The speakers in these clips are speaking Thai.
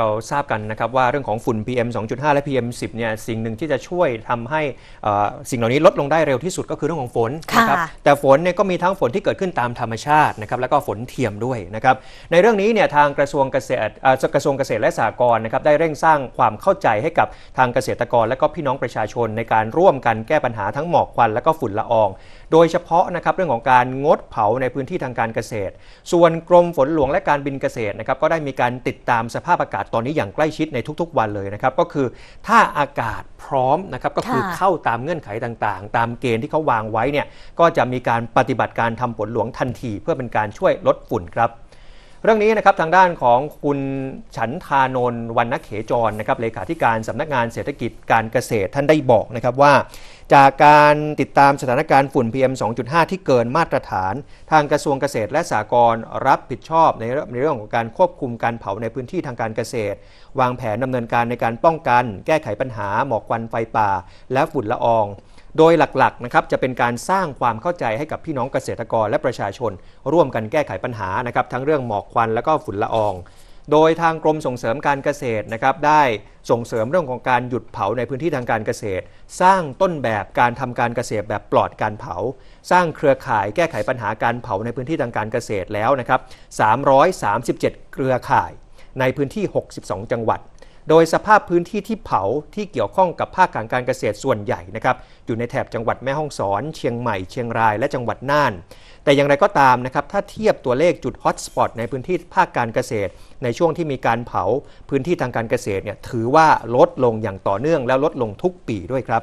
เราทราบกันนะครับว่าเรื่องของฝุ่น PM 2.5และ PM 10เนี่ยสิ่งหนึ่งที่จะช่วยทำให้สิ่งเหล่านี้ลดลงได้เร็วที่สุดก็คือเรื่องของฝนนะครับแต่ฝนเนี่ยก็มีทั้งฝนที่เกิดขึ้นตามธรรมชาตินะครับแล้วก็ฝนเทียมด้วยนะครับในเรื่องนี้เนี่ยทางกระทรวงเกษตรกระทรวงเกษตรและสหกรณ์นะครับได้เร่งสร้างความเข้าใจให้กับทางเกษตรกร และก็พี่น้องประชาชนในการร่วมกันแก้ปัญหาทั้งหมอกควันและก็ฝุ่นละออง โดยเฉพาะนะครับเรื่องของการงดเผาในพื้นที่ทางการเกษตร ส่วนกรมฝนหลวงและการบินเกษตรนะครับก็ได้มีการติดตามสภาพอากาศศตอนนี้อย่างใกล้ชิดในทุกๆ วันเลยนะครับ ก็คือถ้าอากาศพร้อมนะครับ ก็คือเข้าตามเงื่อนไขต่างๆ ตามเกณฑ์ที่เขาวางไว้เนี่ยก็จะมีการปฏิบัติการทำฝนหลวงทันที เพื่อเป็นการช่วยลดฝุ่นครับ เรื่องนี้นะครับทางด้านของคุณฉันทานนวันนักเขจรนะครับเลขาธิการสำนักงานเศรษฐกิจการเกษตรท่านได้บอกนะครับว่าจากการติดตามสถานการณ์ฝุ่น PM 2.5 ที่เกินมาตรฐาน ทางกระทรวงเกษตรและสหกรณ์รับผิดชอบในในเรื่องของการควบคุมการเผาในพื้นที่ทางการเกษตร วางแผนดำเนินการในการป้องกัน แก้ไขปัญหา หมอกควันไฟป่าและฝุ่นละออง โดยหลักๆนะครับจะเป็นการสร้างความเข้าใจให้กับพี่น้องเกษตรกรและประชาชน ร่วมกันแก้ไขปัญหานะครับทั้งเรื่องหมอกควันและก็ฝุ่นละอองโดยทางกรมส่งเสริมการเกษตรนะครับได้ส่งเสริมเรื่องของการหยุดเผาในพื้นที่ทางการเกษตร สร้างต้นแบบการทำการเกษตรแบบปลอดการเผา สร้างเครือข่ายแก้ไขปัญหาการเผาในพื้นที่ทางการเกษตรแล้วนะครับ337 เครือข่ายในพื้นที่ 62 จังหวัดโดยสภาพพื้นที่ที่เผาที่เกี่ยวข้องกับภาคการการเกษตรส่วนใหญ่นะครับอยู่ในแถบจังหวัดแม่ฮ่องสอน เชียงใหม่ เชียงรายและจังหวัดน่านแต่อย่างไรก็ตามนะครับถ้าเทียบตัวเลขจุดฮอตสปอตในพื้นที่ภาคการเกษตร ในช่วงที่มีการเผาพื้นที่ทางการเกษตรเนี่ยถือว่าลดลงอย่างต่อเนื่องแล้วลดลงทุกปีด้วยครับ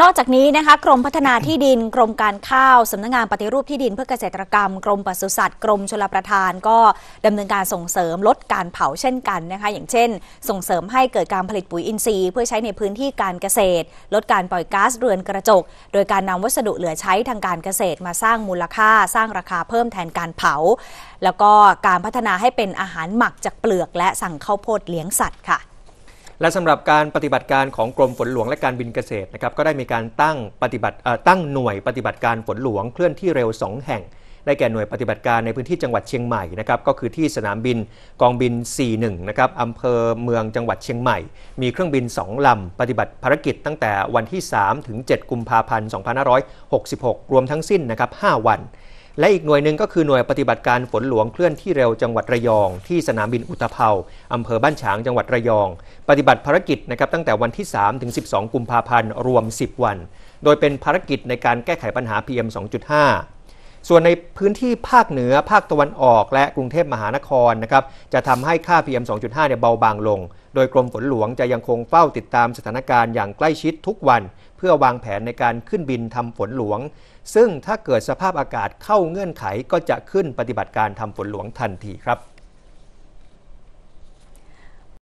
นอกจากนี้นะคะกรมพัฒนาที่ดิน กรมการข้าวสำนักงงานปฏิรูปที่ดิน เพื่อเกษตรกรรมกรมปศุสัตว์ กรมชลประทานก็ดำเนินการส่งเสริมลดการเผาเช่นกันนะคะอย่างเช่น ส่งเสริมให้เกิดการผลิตปุ๋ยอินทรีย์เพื่อใช้ในพื้นที่การเกษตร ลดการปล่อยก๊าซเรือนกระจก โดยการนำวัสดุเหลือใช้ทางการเกษตรมาสร้างมูลค่าสร้างราคาเพิ่มแทนการเผา แล้วก็การพัฒนาให้เป็นอาหารหมักจากเปลือกและสั่งข้าวโพดเลี้ยงสัตว์ค่ะและสำหรับการปฏิบัติการของกรมฝนหลวงและการบินเกษตรนะครับก็ได้มีการตั้งปฏิบัติตั้งหน่วยปฏิบัติการฝนหลวงเคลื่อนที่เร็ว2แห่งได้แก่หน่วยปฏิบัติการ ในพื้นที่จังหวัดเชียงใหม่นะครับก็คือที่สนามบินกองบิน 41 นะครับอำเภอเมืองจังหวัดเชียงใหม่ มีเครื่องบิน2ลำปฏิบัติภารกิจตั้งแต่วันที่3ถึง7กุมภาพันธ์2566 รวมทั้งสิ้นนะครับ5วันและอีกหน่วยหนึ่งก็คือหน่วยปฏิบัติการฝนหลวงเคลื่อนที่เร็วจังหวัดระยองที่สนามบินอุตภเปาอำเภอบ้านฉางจังหวัดระยอง ปฏิบัติภารกิจนะครับตั้งแต่วันที่ 3 ถึง 12 กุมภาพันธ์ รวม 10 วัน โดยเป็นภารกิจในการแก้ไขปัญหา PM 2.5 ส่วนในพื้นที่ภาคเหนือภาคตะวันออกและกรุงเทพมหานครนะครับจะทำให้ค่า PM 2.5เนี่ยเบาบางลงโดยกรมฝนหลวงจะยังคงเฝ้าติดตามสถานการณ์อย่างใกล้ชิดทุกวัน เพื่อวางแผนในการขึ้นบินทำฝนหลวง ซึ่งถ้าเกิดสภาพอากาศเข้าเงื่อนไขก็จะขึ้นปฏิบัติการทำฝนหลวงทันทีครับ